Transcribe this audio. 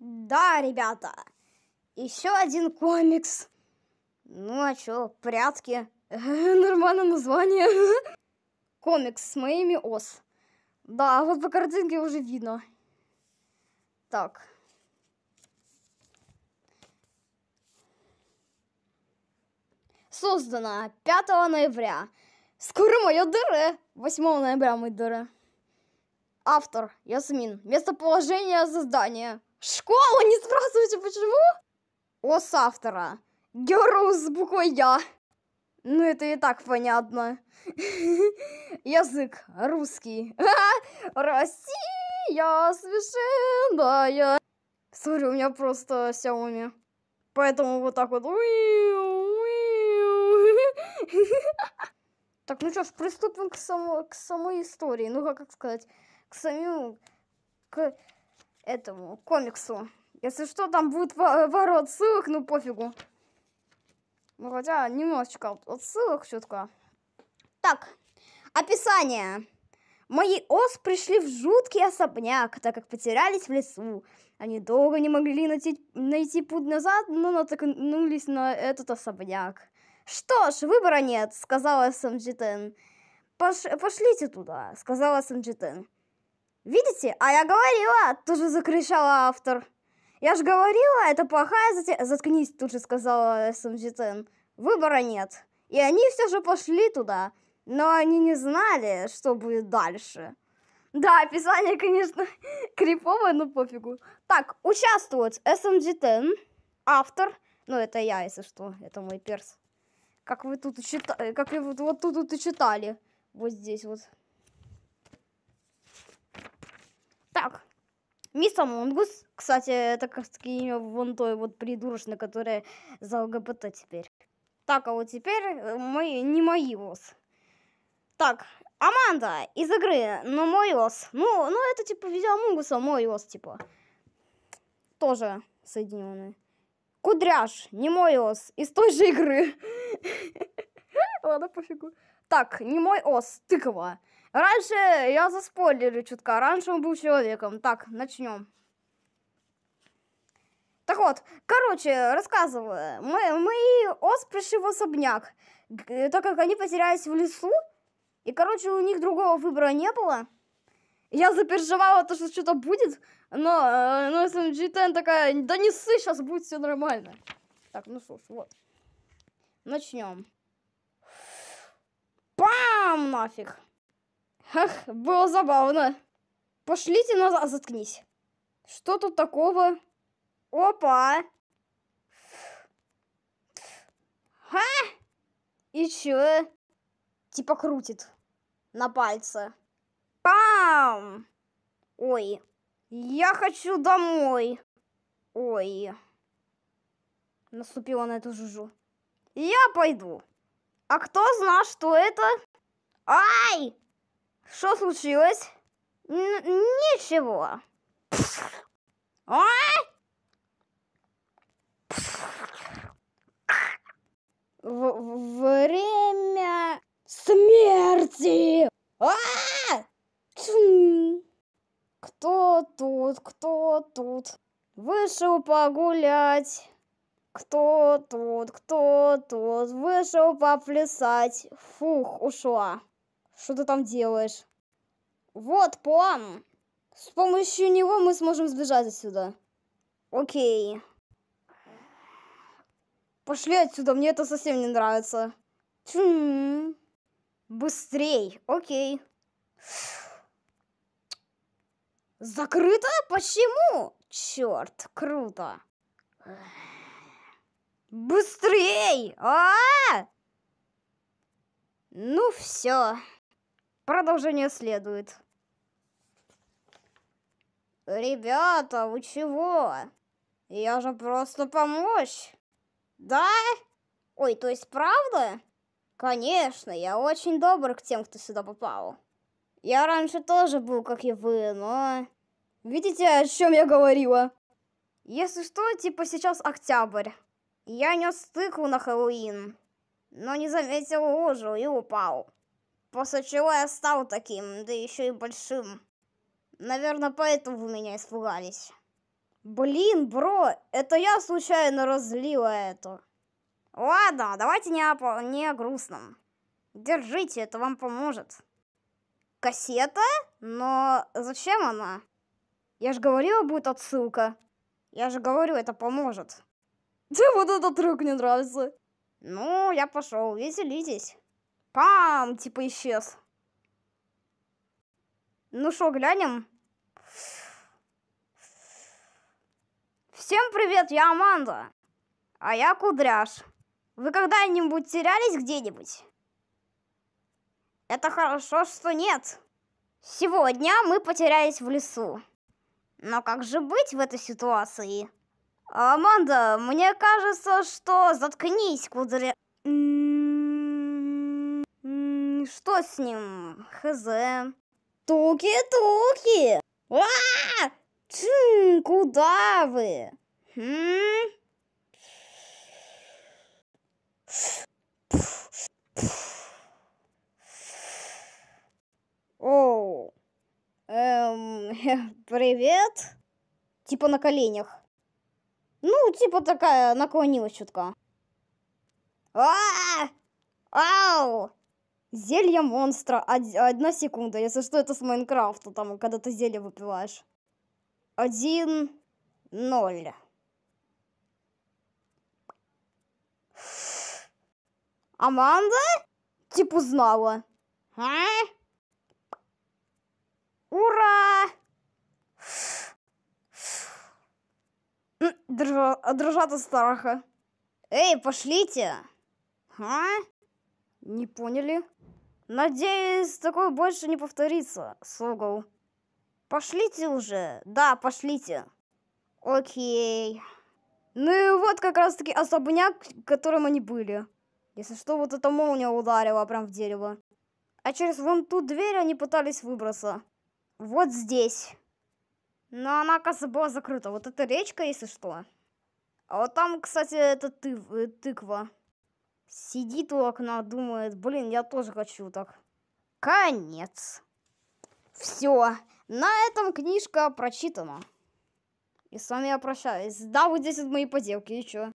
Да, ребята, еще один комикс. Ну а чё, прятки? Нормальное название. комикс с моими ос. Да, вот по картинке уже видно. Так. Создано 5 ноября. Скоро мое дыре. 8 ноября мой дыре. Автор Ясмин. Местоположение создания. Школа, не спрашивайте почему? Ос автора. Геру с буквой Я. Ну, это и так понятно. Язык русский. Россия священная. Смотри, у меня просто Xiaomi. Поэтому вот так вот. Так, ну что ж, приступим к, само, к самой истории. Ну, как сказать, к самим, к этому, комиксу. Если что, там будет ворот ссылок, ну пофигу. Ну, хотя немножечко отсылок чутка. Так, описание. Мои ос пришли в жуткий особняк, так как потерялись в лесу. Они долго не могли найти, найти путь назад, но натолкнулись на этот особняк. «Что ж, выбора нет», — сказала Самджитен. Пош... «Пошлите туда», — сказала Самджитен. «Видите? А я говорила!» — тут же закричала автор. «Я ж говорила, это плохая затея!» «Заткнись!» — тут же сказала Самджитен. «Выбора нет». И они все же пошли туда, но они не знали, что будет дальше. Да, описание, конечно, криповое, но пофигу. Так, участвовать SMG10, автор, ну это я, если что, это мой перс как вы тут читали, э, как вы вот вот тут вот и читали. Вот здесь вот. Так. Мисс Амонгус, кстати, это как таки имя вон той вот придурочной, которая за ЛГБТ теперь. Так, а вот теперь э, мы не мои ос. Так, Аманда из игры, но мой ос. Ну, ну это типа видео Амонгуса, мой ос, типа. Тоже соединенный. Кудряш, не мой ос, из той же игры. Ладно, пофигу. Так, не мой ос, тыква. Раньше я заспойлерю чутка. Раньше он был человеком. Так, начнем. Так вот, короче, рассказываю. Мы, мы и Ос пришли в особняк, э, так как они потерялись в лесу, и, короче, у них другого выбора не было. Я запереживала то, что что-то будет, но, э, но SMG10 такая, да не ссы, сейчас будет все нормально. Так, ну слушай, вот начнем. Пам! Нафиг. Ах, было забавно. Пошлите назад, заткнись. Что тут такого? Опа! Ха! И чё? Типа крутит на пальце. Пам! Ой, я хочу домой. Ой. Наступила на эту жужу. Я пойду. А кто знал, что это? Ай! Что случилось? Н ничего. А? Время смерти. А! Кто тут? Кто тут? Вышел погулять. Кто тут, кто тут? Вышел поплясать. Фух, ушла. Что ты там делаешь? Вот план. С помощью него мы сможем сбежать отсюда. Окей. Пошли отсюда, мне это совсем не нравится. Чум. Быстрей, окей. Закрыто? Почему? Черт, круто. Быстрей! А, Ну все. Продолжение следует. Ребята, вы чего? Я же просто помочь. Да? Ой, то есть правда? Конечно, я очень добр к тем, кто сюда попал. Я раньше тоже был, как и вы, но... Видите, о чем я говорила? Если что, типа сейчас октябрь. Я нес тыкву на Хэллоуин, но не заметил лужу и упал. После чего я стал таким, да еще и большим. Наверное, поэтому вы меня испугались. Блин, бро, это я случайно разлила это. Ладно, давайте не о, не о грустном. Держите, это вам поможет. Кассета? Но зачем она? Я же говорила, будет отсылка. Я же говорю, это поможет. Да вот этот трюк не нравится. Ну, я пошел, веселитесь. Пам, типа исчез. Ну что, глянем? Всем привет, я Аманда. А я Кудряш. Вы когда-нибудь терялись где-нибудь? Это хорошо, что нет. Сегодня мы потерялись в лесу. Но как же быть в этой ситуации? Аманда, мне кажется, что... Заткнись, кудря... М-м-м, что с ним? Хз. Туки-туки! А! Чм, куда вы? Хм? Оу. Эм, привет? Типа на коленях. Ну, типа такая наклонилась чутка. А! Ау! Зелье монстра. Од одна секунда. Если что, это с Майнкрафта, там, когда ты зелье выпиваешь. Один... Ноль. Аманда? Типа узнала. А? Ура! Дрожа... дрожат от страха. Эй, пошлите! А? Не поняли? Надеюсь, такое больше не повторится, Согол. Пошлите уже. Да, пошлите. Окей. Ну и вот как раз таки особняк, в котором они были. Если что, вот эта молния ударила прям в дерево. А через вон ту дверь они пытались выбраться. Вот здесь. Но она, оказывается, была закрыта. Вот эта речка, если что. А вот там, кстати, это ты, э, тыква. Сидит у окна, думает, блин, я тоже хочу так. Конец. Все. На этом книжка прочитана. И с вами я прощаюсь. Да, вот здесь вот мои поделки, и чё?